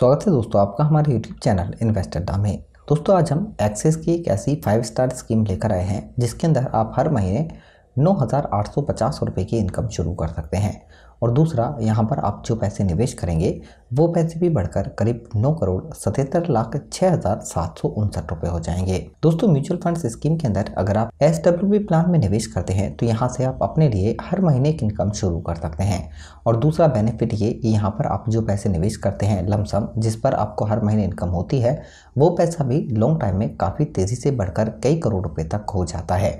स्वागत है दोस्तों आपका हमारे यूट्यूब चैनल इन्वेस्टर डा में दोस्तों आज हम एक्सेस की एक ऐसी फाइव स्टार स्कीम लेकर आए हैं जिसके अंदर आप हर महीने नौ हज़ार आठ सौ पचास रुपये की इनकम शुरू कर सकते हैं और दूसरा यहाँ पर आप जो पैसे निवेश करेंगे वो पैसे भी बढ़कर करीब नौ करोड़ सतहत्तर लाख छः हज़ार सात सौ उनसठ रुपये हो जाएंगे दोस्तों म्यूचुअल फंड स्कीम के अंदर अगर आप एस प्लान में निवेश करते हैं तो यहाँ से आप अपने लिए हर महीने एक इनकम शुरू कर सकते हैं और दूसरा बेनिफिट ये कि यहाँ पर आप जो पैसे निवेश करते हैं लमसम जिस पर आपको हर महीने इनकम होती है वो पैसा भी लॉन्ग टाइम में काफ़ी तेज़ी से बढ़कर कई करोड़ रुपये तक हो जाता है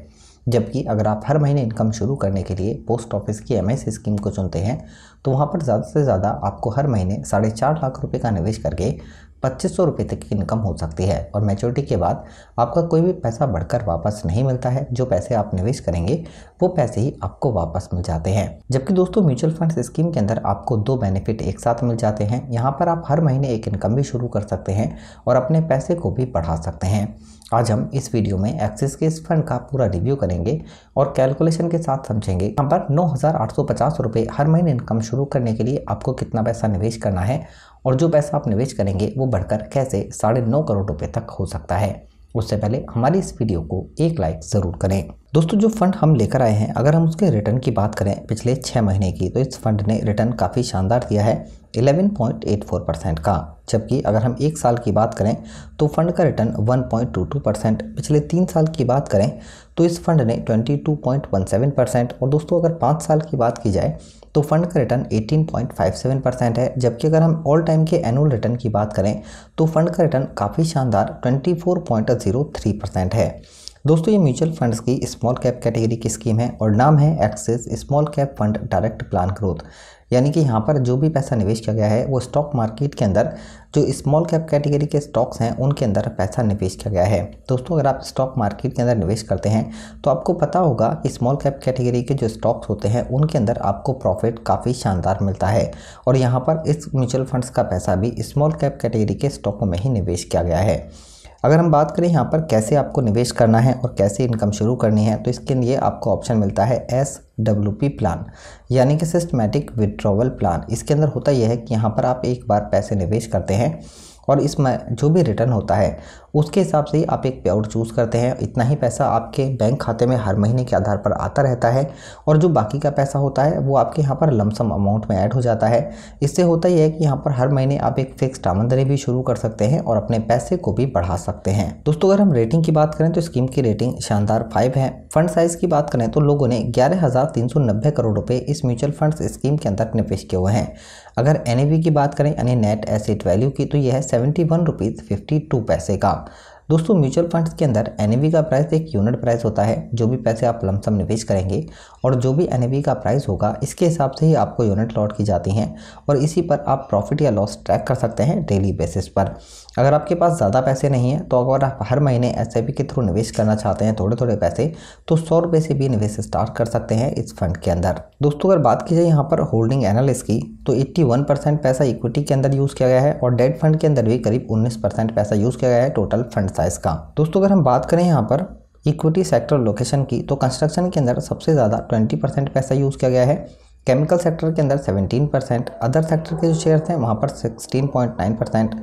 जबकि अगर आप हर महीने इनकम शुरू करने के लिए पोस्ट ऑफिस की एम स्कीम को चुनते हैं तो वहाँ पर ज़्यादा से ज़्यादा आपको हर महीने साढ़े चार लाख रुपये का निवेश करके पच्चीस सौ रुपये तक की इनकम हो सकती है और मैच्योरिटी के बाद आपका कोई भी पैसा बढ़कर वापस नहीं मिलता है जो पैसे आप निवेश करेंगे वो पैसे ही आपको वापस मिल जाते हैं जबकि दोस्तों म्यूचुअल फंड स्कीम के अंदर आपको दो बेनिफिट एक साथ मिल जाते हैं यहाँ पर आप हर महीने एक इनकम भी शुरू कर सकते हैं और अपने पैसे को भी बढ़ा सकते हैं आज हम इस वीडियो में एक्सिस के इस फंड का पूरा रिव्यू करें करेंगे और कैलकुलेशन के साथ समझेंगे यहाँ पर नौ हज़ार हर महीने इनकम शुरू करने के लिए आपको कितना पैसा निवेश करना है और जो पैसा आप निवेश करेंगे वो बढ़कर कैसे साढ़े नौ करोड़ रुपये तक हो सकता है उससे पहले हमारी इस वीडियो को एक लाइक ज़रूर करें दोस्तों जो फंड हम लेकर आए हैं अगर हम उसके रिटर्न की बात करें पिछले छः महीने की तो इस फंड ने रिटर्न काफ़ी शानदार दिया है 11.84 परसेंट का जबकि अगर हम एक साल की बात करें तो फंड का रिटर्न 1.22 परसेंट पिछले तीन साल की बात करें तो इस फंड ने 22.17 परसेंट और दोस्तों अगर पाँच साल की बात की जाए तो फंड का रिटर्न 18.57 परसेंट है जबकि अगर हम ऑल टाइम के एनुअल रिटर्न की बात करें तो फंड का रिटर्न काफ़ी शानदार 24.03 परसेंट है दोस्तों ये म्यूचुअल फंड्स की स्मॉल कैप कैटेगरी की स्कीम है और नाम है Axis small cap fund direct plan growth यानी कि यहाँ पर जो भी पैसा निवेश किया गया है वो स्टॉक मार्केट के अंदर जो स्मॉल कैप कैटेगरी के स्टॉक्स हैं उनके अंदर पैसा निवेश किया गया है दोस्तों अगर आप स्टॉक मार्केट के अंदर निवेश करते हैं तो आपको पता होगा कि स्मॉल कैप कैटेगरी के जो स्टॉक्स होते हैं उनके अंदर आपको प्रॉफिट काफ़ी शानदार मिलता है और यहाँ पर इस म्यूचुअल फंड्स का पैसा भी स्मॉल कैप कैटेगरी के स्टॉकों में ही निवेश किया गया है अगर हम बात करें यहाँ पर कैसे आपको निवेश करना है और कैसे इनकम शुरू करनी है तो इसके लिए आपको ऑप्शन मिलता है एस डब्ल्यू पी प्लान यानी कि सिस्टमेटिक विड्रॉवल प्लान इसके अंदर होता यह है कि यहाँ पर आप एक बार पैसे निवेश करते हैं और इसमें जो भी रिटर्न होता है उसके हिसाब से ही आप एक पे चूज़ करते हैं इतना ही पैसा आपके बैंक खाते में हर महीने के आधार पर आता रहता है और जो बाकी का पैसा होता है वो आपके यहाँ पर लमसम अमाउंट में ऐड हो जाता है इससे होता ही है कि यहाँ पर हर महीने आप एक फिक्स्ड आमंदनी भी शुरू कर सकते हैं और अपने पैसे को भी बढ़ा सकते हैं दोस्तों अगर हम रेटिंग की बात करें तो स्कीम की रेटिंग शानदार फाइव है फंड साइज की बात करें तो लोगों ने ग्यारह करोड़ रुपये इस म्यूचुअल फंड स्कीम के अंदर निवेश किए हुए हैं अगर एन की बात करें यानी नेट एसेट वैल्यू की तो यह है seventy one rupees fifty two पैसे का up दोस्तों म्यूचुअल फंड्स के अंदर एन का प्राइस एक यूनिट प्राइस होता है जो भी पैसे आप लमसम निवेश करेंगे और जो भी एन का प्राइस होगा इसके हिसाब से ही आपको यूनिट लॉट की जाती हैं और इसी पर आप प्रॉफिट या लॉस ट्रैक कर सकते हैं डेली बेसिस पर अगर आपके पास ज़्यादा पैसे नहीं हैं तो अगर आप हर महीने एस के थ्रू निवेश करना चाहते हैं थोड़े थोड़े पैसे तो सौ रुपये से भी निवेश स्टार्ट कर सकते हैं इस फंड के अंदर दोस्तों अगर बात की जाए यहाँ पर होल्डिंग एनालिस की तो 81 परसेंट पैसा इक्विटी के अंदर यूज़ किया गया है और डेट फंड के अंदर भी करीब 19 परसेंट पैसा यूज़ किया गया है टोटल फंड सकता है इसका दोस्तों अगर हम बात करें यहाँ पर इक्विटी सेक्टर लोकेशन की तो कंस्ट्रक्शन के अंदर सबसे ज़्यादा ट्वेंटी परसेंट पैसा यूज़ किया गया है केमिकल सेक्टर के अंदर 17 परसेंट अदर सेक्टर के जो शेयर्स हैं वहाँ पर 16.9 परसेंट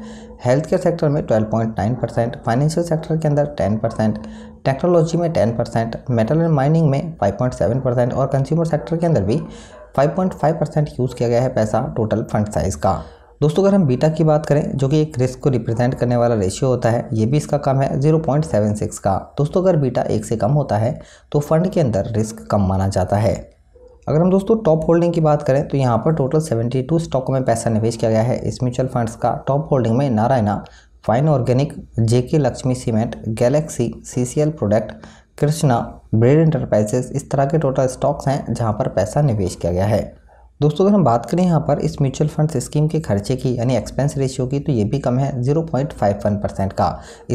हेल्थ केयर सेक्टर में 12.9 परसेंट फाइनेंशियल सेक्टर के अंदर 10 परसेंट टेक्नोलॉजी में 10 परसेंट मेटल एंड माइनिंग में 5.7 परसेंट और कंज्यूमर सेक्टर के अंदर भी 5.5 परसेंट यूज़ किया गया है पैसा टोटल फंड साइज़ का दोस्तों अगर हम बीटा की बात करें जो कि एक रिस्क को रिप्रेजेंट करने वाला रेशियो होता है ये भी इसका कम है 0.76 का दोस्तों अगर बीटा एक से कम होता है तो फंड के अंदर रिस्क कम माना जाता है अगर हम दोस्तों टॉप होल्डिंग की बात करें तो यहाँ पर टोटल 72 स्टॉकों में पैसा निवेश किया गया है इस म्यूचुअल फंड्स का टॉप होल्डिंग में Narayana fine organic JK Lakshmi cement Galaxy CCL product Krishna bread enterprises इस तरह के टोटल स्टॉक्स हैं जहाँ पर पैसा निवेश किया गया है दोस्तों अगर हम बात करें यहाँ पर इस म्यूचुअल फंड्स स्कीम के खर्चे की यानी एक्सपेंस रेशियो की तो ये भी कम है 0.51 परसेंट का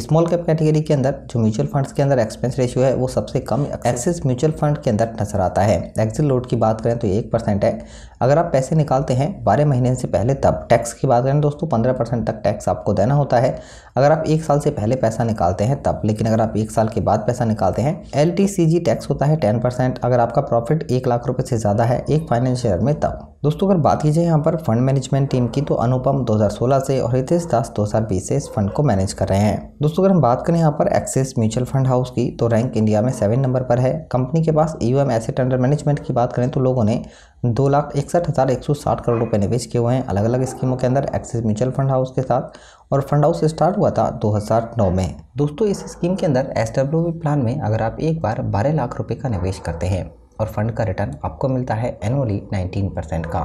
स्मॉल कैप कैटेगरी के अंदर जो म्यूचुअल फंड्स के अंदर एक्सपेंस रेशियो है वो सबसे कम एक्सिस म्यूचुअल फंड के अंदर नजर आता है एक्सिल लोड की बात करें तो एक परसेंट है अगर आप पैसे निकालते हैं बारह महीने से पहले तब टैक्स की बात करें दोस्तों पंद्रह परसेंट तक टैक्स आपको देना होता है अगर आप एक साल से पहले पैसा निकालते हैं तब लेकिन अगर आप एक साल के बाद पैसा निकालते हैं एल टैक्स होता है टेन परसेंट अगर आपका प्रॉफिट एक लाख रुपये से ज़्यादा है एक फाइनेंशियल में तब दोस्तों अगर बात की जाए यहाँ पर फंड मैनेजमेंट टीम की तो अनुपम 2016 से और हितेश दास 2020 से इस फंड को मैनेज कर रहे हैं दोस्तों अगर हम बात करें यहाँ पर एक्सेस म्यूचुअल फंड हाउस की तो रैंक इंडिया में सेवन नंबर पर है कंपनी के पास ई एसेट अंडर मैनेजमेंट की बात करें तो लोगों ने दो लाख इकसठ हज़ार एक सौ साठ करोड़ रुपये निवेश किए हुए हैं अलग अलग स्कीमों के अंदर एक्सिस म्यूचुअल फंड हाउस के साथ और फंड हाउस स्टार्ट हुआ था 2009 में दोस्तों इस स्कीम के अंदर एस प्लान में अगर आप एक बार बारह लाख रुपए का निवेश करते हैं और फंड का रिटर्न आपको मिलता है एनुअली 19 परसेंट का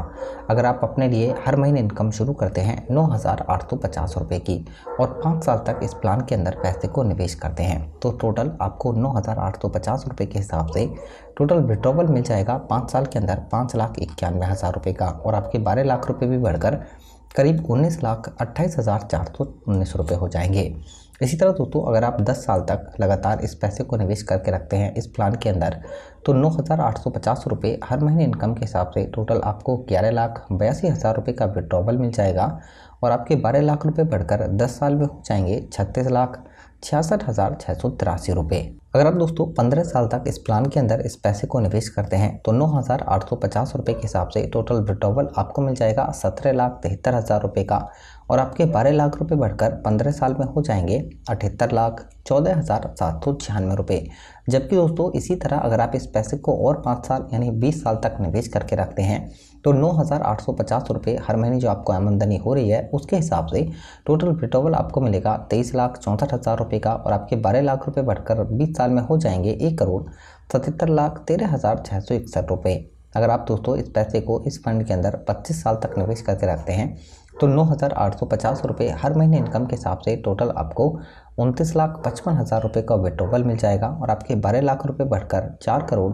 अगर आप अपने लिए हर महीने इनकम शुरू करते हैं नौ हज़ार आठ सौ पचास रुपये की और पाँच साल तक इस प्लान के अंदर पैसे को निवेश करते हैं तो टोटल आपको नौ हज़ार आठ सौ पचास रुपये के हिसाब से टोटल विड्रॉवल मिल जाएगा पाँच साल के अंदर पाँच लाख इक्यानवे हज़ार रुपये का और आपके बारह लाख रुपये भी बढ़कर करीब उन्नीस लाख अट्ठाईस हज़ार चार सौ उन्नीस रुपये हो जाएंगे इसी तरह दोस्तों अगर आप 10 साल तक लगातार इस पैसे को निवेश करके रखते हैं इस प्लान के अंदर तो नौ हज़ार आठ सौ पचास रुपये हर महीने इनकम के हिसाब से टोटल आपको ग्यारह लाख बयासी हज़ार रुपये का विड्रॉवल मिल जाएगा और आपके बारह लाख रुपये बढ़कर दस साल में हो जाएंगे छत्तीस लाख छियासठ हज़ार छः सौ तिरासी रुपये अगर आप दोस्तों पंद्रह साल तक इस प्लान के अंदर इस पैसे को निवेश करते हैं तो नौ हज़ार आठ सौ पचास के हिसाब से टोटल रिटर्वल आपको मिल जाएगा सत्रह लाख तिहत्तर हज़ार का और आपके बारह लाख रुपए बढ़कर पंद्रह साल में हो जाएंगे अठहत्तर लाख चौदह हज़ार सात सौ छियानवे रुपये जबकि दोस्तों इसी तरह अगर आप इस पैसे को और पाँच साल यानी बीस साल तक निवेश करके रखते हैं तो नौ हज़ार आठ सौ पचास रुपये हर महीने जो आपको आमदनी हो रही है उसके हिसाब से टोटल रिटर्वल आपको मिलेगा तेईस लाख चौंसठ हज़ार रुपये का और आपके बारह लाख रुपये बढ़कर बीस साल में हो जाएंगे एक करोड़ सतहत्तर लाख तेरह हज़ार छः सौ इकसठ रुपये अगर आप दोस्तों इस पैसे को इस फंड के अंदर 25 साल तक निवेश करके रखते हैं तो नौ हज़ार आठ सौ पचास रुपये हर महीने इनकम के हिसाब से टोटल आपको उनतीस लाख पचपन हज़ार रुपये का विड्रोवल मिल जाएगा और आपके बारह लाख रुपये बढ़कर चार करोड़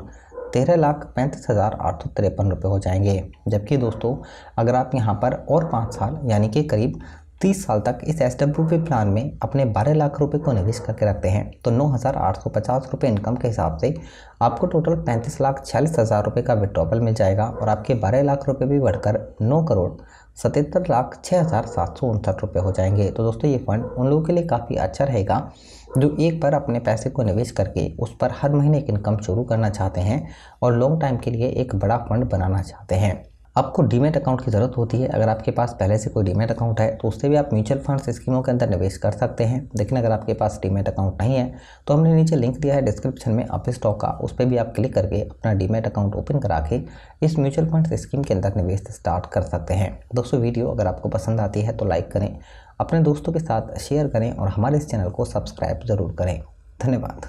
तेरह लाख पैंतीस हज़ार आठ सौ तिरपन रुपये हो जाएंगे जबकि दोस्तों अगर आप यहाँ पर और पाँच साल यानी कि करीब तीस साल तक इस एस डब्ल्यू पी प्लान में अपने बारह लाख रुपए को निवेश करके रखते हैं तो नौ हज़ार आठ सौ पचास रुपये इनकम के हिसाब से आपको टोटल पैंतीस लाख छियालीस हज़ार रुपये का विड्रॉवल मिल जाएगा और आपके बारह लाख रुपये भी बढ़कर नौ करोड़ सतहत्तर लाख छः हज़ार सात सौ उनसठ रुपये हो जाएंगे तो दोस्तों ये फंड उन लोगों के लिए काफ़ी अच्छा रहेगा जो एक बार अपने पैसे को निवेश करके उस पर हर महीने एक इनकम शुरू करना चाहते हैं और लॉन्ग टाइम के लिए एक बड़ा फंड बनाना चाहते हैं आपको डीमेट अकाउंट की ज़रूरत होती है अगर आपके पास पहले से कोई डीमेट अकाउंट है तो उससे भी आप म्यूचुअल फंड्स स्कीमों के अंदर निवेश कर सकते हैं लेकिन अगर आपके पास डीमेट अकाउंट नहीं है तो हमने नीचे लिंक दिया है डिस्क्रिप्शन में आप स्टॉक का उस पर भी आप क्लिक करके अपना डीमेट अकाउंट ओपन करा के इस म्यूचुअल फंड स्कीम के अंदर निवेश स्टार्ट कर सकते हैं दोस्तों वीडियो अगर आपको पसंद आती है तो लाइक करें अपने दोस्तों के साथ शेयर करें और हमारे इस चैनल को सब्सक्राइब ज़रूर करें धन्यवाद